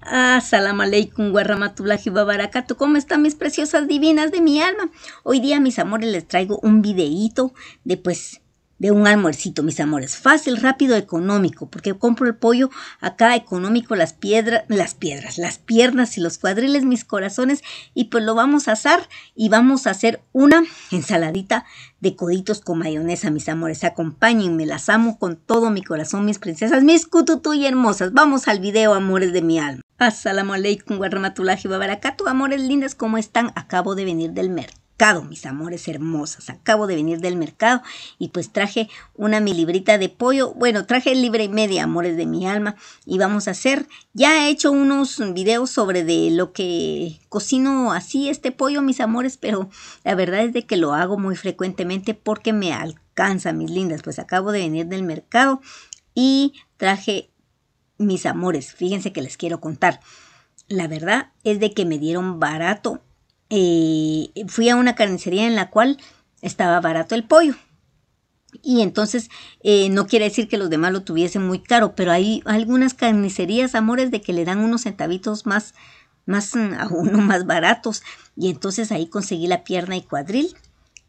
Asalamu ah, rahmatullahi warahmatullahi wabarakatuh. ¿Cómo están mis preciosas divinas de mi alma? Hoy día, mis amores, les traigo un videíto de pues de un almuercito, mis amores. Fácil, rápido, económico, porque compro el pollo acá económico, las piedras, las piedras, las piernas y los cuadriles, mis corazones, y pues lo vamos a asar y vamos a hacer una ensaladita de coditos con mayonesa, mis amores. Acompáñenme, las amo con todo mi corazón, mis princesas, mis cututuy hermosas. Vamos al video, amores de mi alma. Asalamu alaikum, warahmatullahi wabarakatuh. Amores lindas, ¿cómo están? Acabo de venir del mercado mis amores hermosas. Acabo de venir del mercado y pues traje una mi librita de pollo. Bueno, traje libre y media, amores de mi alma. Y vamos a hacer, ya he hecho unos videos sobre de lo que cocino así este pollo, mis amores, pero la verdad es de que lo hago muy frecuentemente porque me alcanza, mis lindas. Pues acabo de venir del mercado y traje mis amores. Fíjense que les quiero contar. La verdad es de que me dieron barato fui a una carnicería en la cual estaba barato el pollo. Y entonces eh, no quiere decir que los demás lo tuviesen muy caro, pero hay algunas carnicerías, amores, de que le dan unos centavitos más, más mm, a uno más baratos. Y entonces ahí conseguí la pierna y cuadril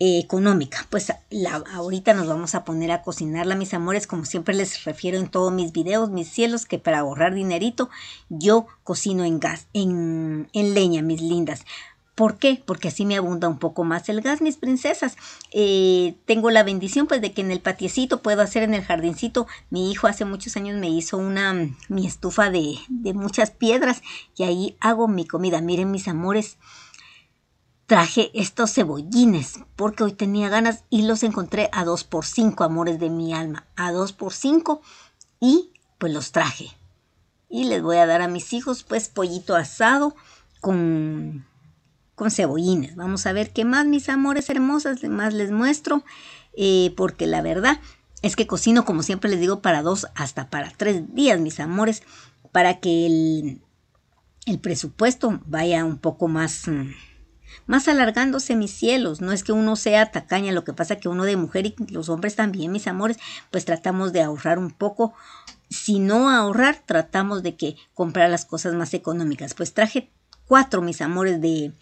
eh, económica. Pues la, ahorita nos vamos a poner a cocinarla, mis amores. Como siempre les refiero en todos mis videos, mis cielos, que para ahorrar dinerito yo cocino en gas, en, en leña, mis lindas. ¿Por qué? Porque así me abunda un poco más el gas, mis princesas. Eh, tengo la bendición pues de que en el patiecito puedo hacer en el jardincito. Mi hijo hace muchos años me hizo una, mm, mi estufa de, de muchas piedras y ahí hago mi comida. Miren mis amores traje estos cebollines porque hoy tenía ganas y los encontré a dos por cinco, amores de mi alma, a 2 por 5 y pues los traje. Y les voy a dar a mis hijos pues pollito asado con con cebollines Vamos a ver qué más, mis amores hermosas, más les muestro, eh, porque la verdad es que cocino, como siempre les digo, para dos hasta para tres días, mis amores, para que el, el presupuesto vaya un poco más... Mm, más alargándose mis cielos. No es que uno sea tacaña, lo que pasa que uno de mujer y los hombres también, mis amores, pues tratamos de ahorrar un poco. Si no ahorrar, tratamos de que comprar las cosas más económicas. Pues traje cuatro, mis amores, de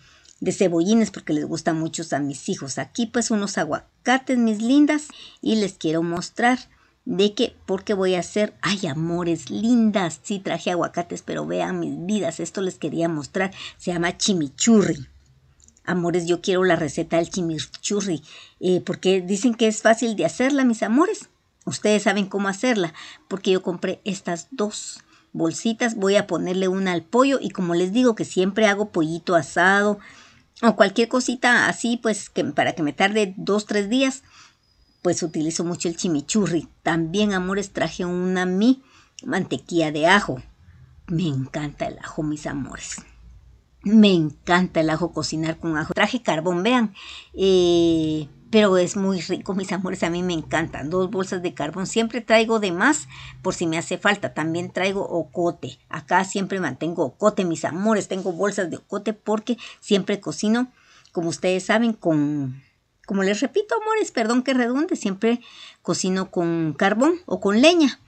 de cebollines porque les gustan mucho a mis hijos. Aquí pues unos aguacates, mis lindas, y les quiero mostrar de que porque voy a hacer, ay amores lindas, sí traje aguacates, pero vean mis vidas, esto les quería mostrar, se llama chimichurri. Amores, yo quiero la receta del chimichurri, eh, porque dicen que es fácil de hacerla, mis amores. Ustedes saben cómo hacerla, porque yo compré estas dos bolsitas, voy a ponerle una al pollo y como les digo que siempre hago pollito asado, o cualquier cosita así, pues que para que me tarde dos, tres días, pues utilizo mucho el chimichurri. También, amores, traje una mi mantequilla de ajo. Me encanta el ajo, mis amores. Me encanta el ajo, cocinar con ajo. Traje carbón, vean. Eh, pero es muy rico, mis amores, a mí me encantan. Dos bolsas de carbón. Siempre traigo de más por si me hace falta. También traigo ocote. Acá siempre mantengo ocote, mis amores. Tengo bolsas de ocote porque siempre cocino, como ustedes saben, con... Como les repito, amores, perdón que redonde. siempre cocino con carbón o con leña.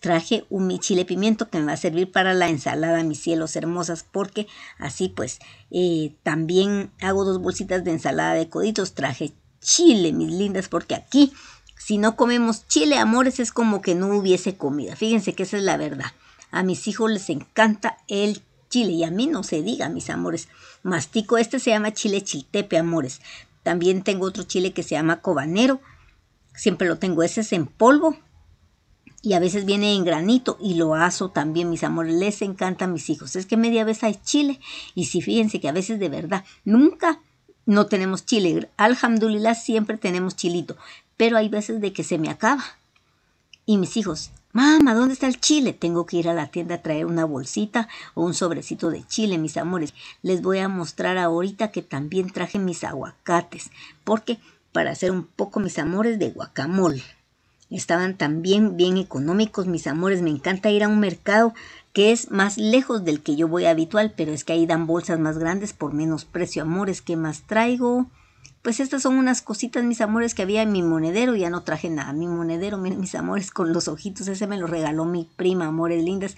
Traje un mi chile pimiento que me va a servir para la ensalada, mis cielos hermosas, porque así pues eh, también hago dos bolsitas de ensalada de coditos. Traje chile, mis lindas, porque aquí, si no comemos chile, amores, es como que no hubiese comida. Fíjense que esa es la verdad. A mis hijos les encanta el chile y a mí no se diga, mis amores. Mastico, este se llama chile chiltepe, amores. También tengo otro chile que se llama cobanero. Siempre lo tengo, ese es en polvo y a veces viene en granito y lo aso también, mis amores, les encanta a mis hijos. Es que media vez hay chile y si sí, fíjense que a veces de verdad nunca no tenemos chile. Alhamdulillah siempre tenemos chilito, pero hay veces de que se me acaba. Y mis hijos, mamá, ¿dónde está el chile? Tengo que ir a la tienda a traer una bolsita o un sobrecito de chile, mis amores. Les voy a mostrar ahorita que también traje mis aguacates, porque para hacer un poco mis amores de guacamole. Estaban también bien económicos, mis amores. Me encanta ir a un mercado que es más lejos del que yo voy habitual, pero es que ahí dan bolsas más grandes por menos precio. Amores, ¿qué más traigo? Pues estas son unas cositas, mis amores, que había en mi monedero. Ya no traje nada. Mi monedero, miren, mis amores, con los ojitos. Ese me lo regaló mi prima, amores lindas.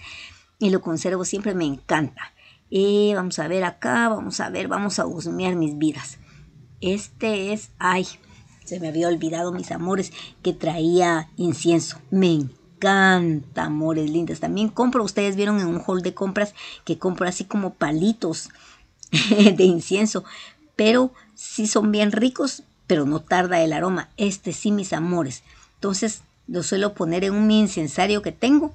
Y lo conservo siempre, me encanta. y eh, vamos a ver acá, vamos a ver, vamos a husmear mis vidas. Este es, ay, se me había olvidado, mis amores, que traía incienso. me encanta, amores lindas. También compro, ustedes vieron en un hall de compras que compro así como palitos de incienso, pero sí son bien ricos, pero no tarda el aroma. Este sí, mis amores. Entonces lo suelo poner en un incensario que tengo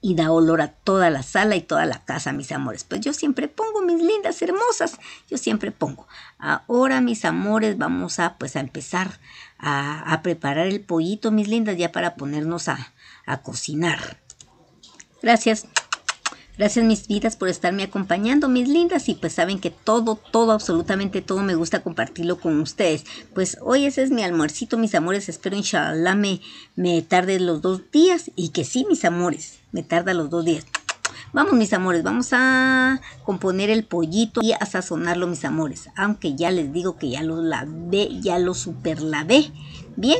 y da olor a toda la sala y toda la casa, mis amores. Pues yo siempre pongo mis lindas, hermosas, yo siempre pongo. Ahora, mis amores, vamos a pues a empezar a, a preparar el pollito, mis lindas, ya para ponernos a, a cocinar. Gracias. Gracias mis vidas por estarme acompañando, mis lindas, y pues saben que todo, todo, absolutamente todo me gusta compartirlo con ustedes. Pues hoy ese es mi almuercito, mis amores, espero inshallah me, me tarde los dos días y que sí, mis amores, me tarda los dos días. Vamos, mis amores, vamos a componer el pollito y a sazonarlo, mis amores. Aunque ya les digo que ya lo lavé, ya lo super lavé. Bien,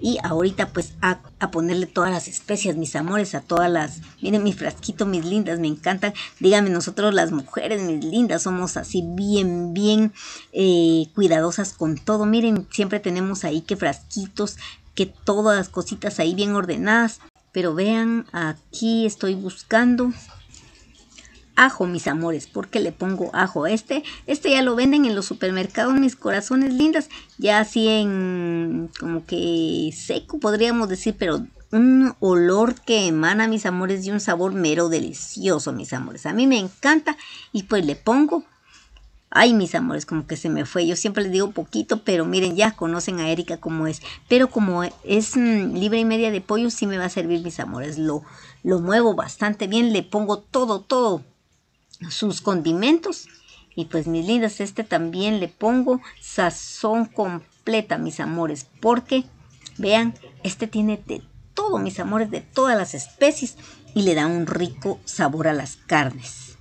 y ahorita pues a, ponerle todas las especias, mis amores, a todas las... Miren mi frasquitos, mis lindas, me encantan. Díganme, nosotros las mujeres, mis lindas, somos así bien, bien eh, cuidadosas con todo. Miren, siempre tenemos ahí que frasquitos, que todas las cositas ahí bien ordenadas. Pero vean, aquí estoy buscando ajo, mis amores. porque le pongo ajo? Este, este ya lo venden en los supermercados, mis corazones lindas. Ya así en como que seco podríamos decir, pero un olor que emana, mis amores, y un sabor mero delicioso, mis amores. A mí me encanta y pues le pongo... Ay, mis amores, como que se me fue. Yo siempre les digo poquito, pero miren, ya conocen a Erika como es. Pero como es mm, libre y media de pollo, sí me va a servir, mis amores. Lo, lo muevo bastante bien, le pongo todo, todo sus condimentos. Y pues mis lindas, este también le pongo sazón completa, mis amores, porque vean, este tiene de todo, mis amores, de todas las especies y le da un rico sabor a las carnes.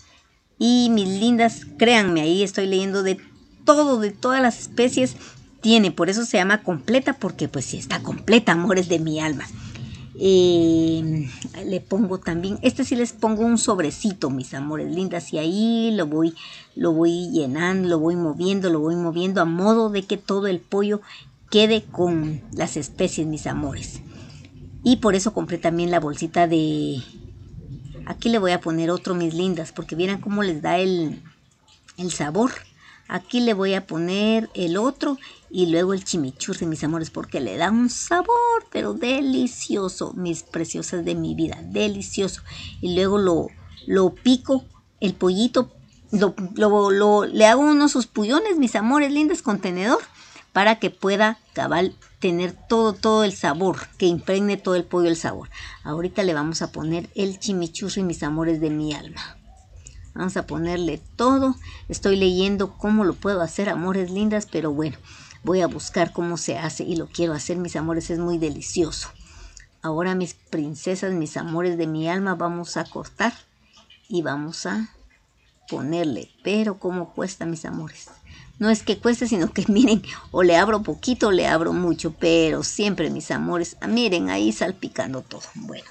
Y mis lindas, créanme, ahí estoy leyendo de todo, de todas las especies tiene, por eso se llama completa, porque pues si está completa, amores de mi alma. Eh, le pongo también, este sí les pongo un sobrecito, mis amores lindas, y ahí lo voy, lo voy llenando, lo voy moviendo, lo voy moviendo a modo de que todo el pollo quede con las especies, mis amores. Y por eso compré también la bolsita de... Aquí le voy a poner otro, mis lindas, porque vieran cómo les da el, el sabor Aquí le voy a poner el otro y luego el chimichurri, mis amores, porque le da un sabor, pero delicioso, mis preciosas de mi vida, delicioso. Y luego lo, lo pico, el pollito, lo, lo, le hago unos suspullones, mis amores lindas, contenedor. para que pueda cabal tener todo, todo el sabor, que impregne todo el pollo el sabor. Ahorita le vamos a poner el chimichurri, mis amores de mi alma. Vamos a ponerle todo. Estoy leyendo cómo lo puedo hacer, amores lindas, pero bueno, voy a buscar cómo se hace y lo quiero hacer, mis amores, es muy delicioso. Ahora mis princesas, mis amores de mi alma, vamos a cortar y vamos a ponerle. Pero cómo cuesta, mis amores. No es que cueste, sino que miren, o le abro poquito o le abro mucho, pero siempre, mis amores, miren ahí salpicando todo. Bueno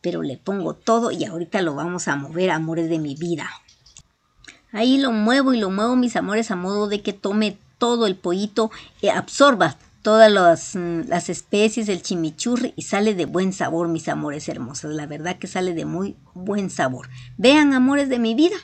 pero le pongo todo y ahorita lo vamos a mover, amores de mi vida. Ahí lo muevo y lo muevo, mis amores, a modo de que tome todo el pollito, eh, absorba todas las, mm, especies, del chimichurri y sale de buen sabor, mis amores hermosos. La verdad que sale de muy buen sabor. Vean, amores de mi vida.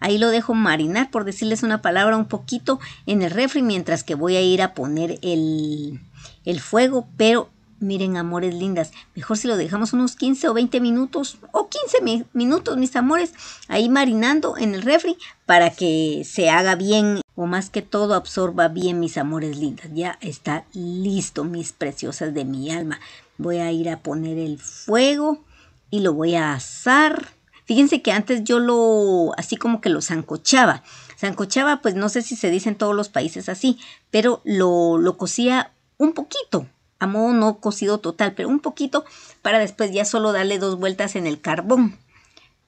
Ahí lo dejo marinar, por decirles una palabra, un poquito en el refri mientras que voy a ir a poner el, el fuego, pero Miren, amores lindas, mejor si lo dejamos unos 15 o 20 minutos o 15 minutos, mis amores, ahí marinando en el refri para que se haga bien o más que todo absorba bien, mis amores lindas. Ya está listo, mis preciosas de mi alma. Voy a ir a poner el fuego y lo voy a asar. Fíjense que antes yo lo así como que lo zancochaba. sancochaba, pues no sé si se dice en todos los países así, pero lo, lo cocía un poquito, a modo no cocido total, pero un poquito para después ya solo darle dos vueltas en el carbón.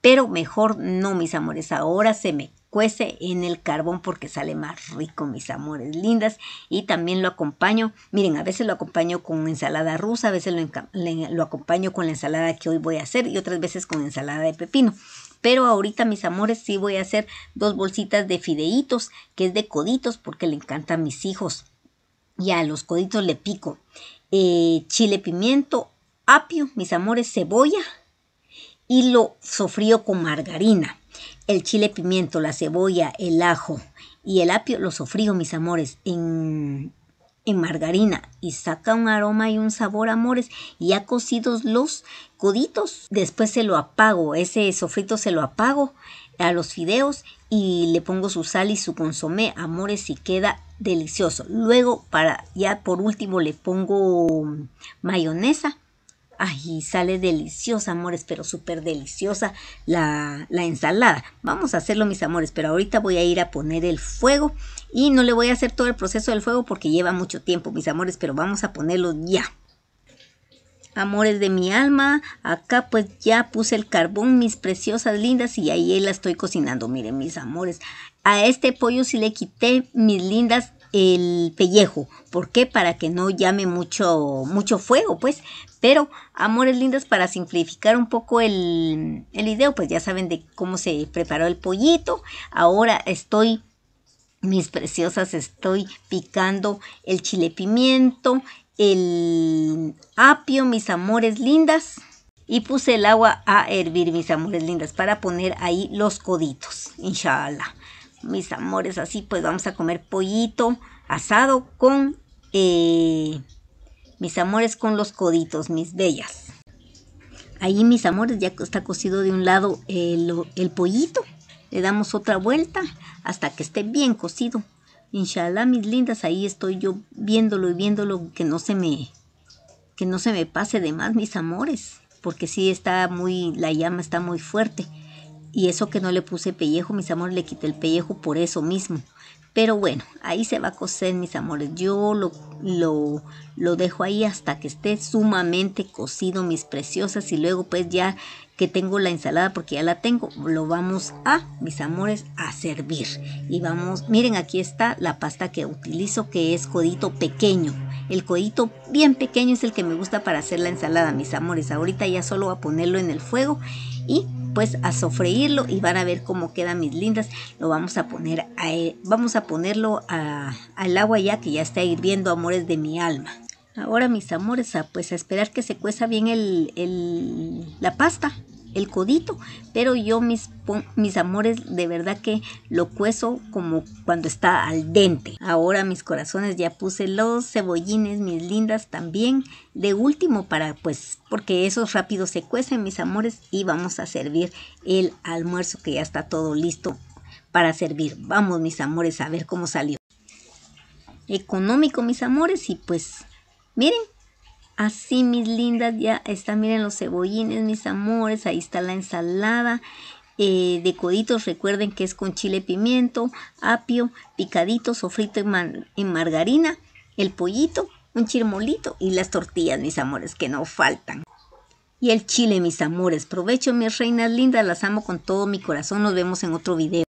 Pero mejor no, mis amores, ahora se me cuece en el carbón porque sale más rico, mis amores lindas. Y también lo acompaño, miren, a veces lo acompaño con ensalada rusa, a veces lo, acompaño con la ensalada que hoy voy a hacer y otras veces con ensalada de pepino. Pero ahorita, mis amores, sí voy a hacer dos bolsitas de fideitos, que es de coditos porque le encantan mis hijos. Y a los coditos le pico eh, chile pimiento, apio, mis amores, cebolla y lo sofrío con margarina. El chile pimiento, la cebolla, el ajo y el apio lo sofrío, mis amores, en, en margarina y saca un aroma y un sabor, amores. Y ya cocidos los coditos, después se lo apago, ese sofrito se lo apago a los fideos y le pongo su sal y su consomé, amores, y queda delicioso. Luego, para ya por último, le pongo mayonesa. Ay, sale deliciosa, amores, pero súper deliciosa la, la, ensalada. Vamos a hacerlo, mis amores, pero ahorita voy a ir a poner el fuego y no le voy a hacer todo el proceso del fuego porque lleva mucho tiempo, mis amores, pero vamos a ponerlo ya. Amores de mi alma, acá pues ya puse el carbón, mis preciosas lindas, y ahí la estoy cocinando. Miren, mis amores, a este pollo sí le quité mis lindas el pellejo. ¿Por qué? Para que no llame mucho, mucho fuego, pues. Pero, amores lindas, para simplificar un poco el, el video, pues ya saben de cómo se preparó el pollito. Ahora estoy mis preciosas, estoy picando el chile pimiento, el apio, mis amores lindas, y puse el agua a hervir, mis amores lindas, para poner ahí los coditos, inshallah. Mis amores, así pues vamos a comer pollito asado con, eh, mis amores, con los coditos, mis bellas. Ahí, mis amores, ya está cocido de un lado el pollito. Le damos otra vuelta hasta que esté bien cocido. Inshallah, mis lindas, ahí estoy yo viéndolo y viéndolo, que no se me, que no se me pase de más, mis amores, porque sí está muy, la llama está muy fuerte. Y eso que no le puse pellejo, mis amores, le quité el pellejo por eso mismo. Pero bueno, ahí se va a coser mis amores. Yo lo, lo, lo, dejo ahí hasta que esté sumamente cocido, mis preciosas. Y luego pues ya que tengo la ensalada, porque ya la tengo, lo vamos a, mis amores, a servir. Y vamos, miren, aquí está la pasta que utilizo, que es codito pequeño. El codito bien pequeño es el que me gusta para hacer la ensalada, mis amores. Ahorita ya solo voy a ponerlo en el fuego y pues a sofreírlo y van a ver cómo quedan mis lindas. Lo vamos a poner a, e, vamos a ponerlo al agua ya que ya está hirviendo, amores de mi alma. Ahora mis amores, a, pues a esperar que se cueza bien el, la pasta el codito, pero yo mis, mis amores de verdad que lo cuezo como cuando está al dente. Ahora mis corazones ya puse los cebollines, mis lindas también, de último para pues porque esos rápidos se cuecen mis amores y vamos a servir el almuerzo que ya está todo listo para servir. Vamos mis amores a ver cómo salió. Económico mis amores y pues miren Así, mis lindas, ya están, miren los cebollines, mis amores, ahí está la ensalada eh, de coditos, recuerden que es con chile pimiento, apio, picadito, sofrito en, en margarina, el pollito, un chirmolito y las tortillas, mis amores, que no faltan. Y el chile, mis amores, provecho, mis reinas lindas, las amo con todo mi corazón, nos vemos en otro video.